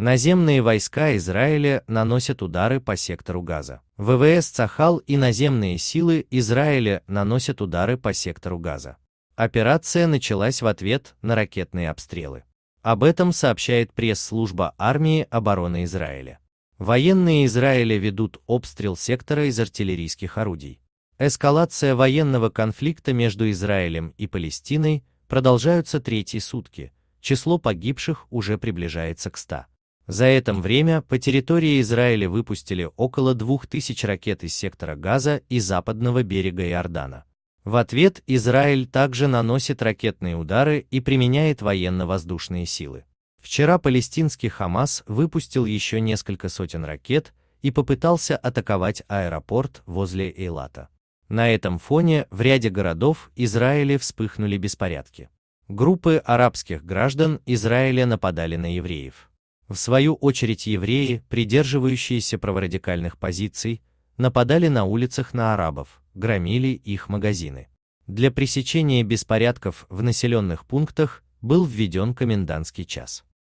Наземные войска Израиля наносят удары по сектору Газа. ВВС Цахал и наземные силы Израиля наносят удары по сектору Газа. Операция началась в ответ на ракетные обстрелы. Об этом сообщает пресс-служба армии обороны Израиля. Военные Израиля ведут обстрел сектора из артиллерийских орудий. Эскалация военного конфликта между Израилем и Палестиной продолжаются третьи сутки, число погибших уже приближается к 100. За это время по территории Израиля выпустили около 2000 ракет из сектора Газа и западного берега Иордана. В ответ Израиль также наносит ракетные удары и применяет военно-воздушные силы. Вчера палестинский Хамас выпустил еще несколько сотен ракет и попытался атаковать аэропорт возле Эйлата. На этом фоне в ряде городов Израиля вспыхнули беспорядки. Группы арабских граждан Израиля нападали на евреев. В свою очередь евреи, придерживающиеся праворадикальных позиций, нападали на улицах на арабов, громили их магазины. Для пресечения беспорядков в населенных пунктах был введен комендантский час.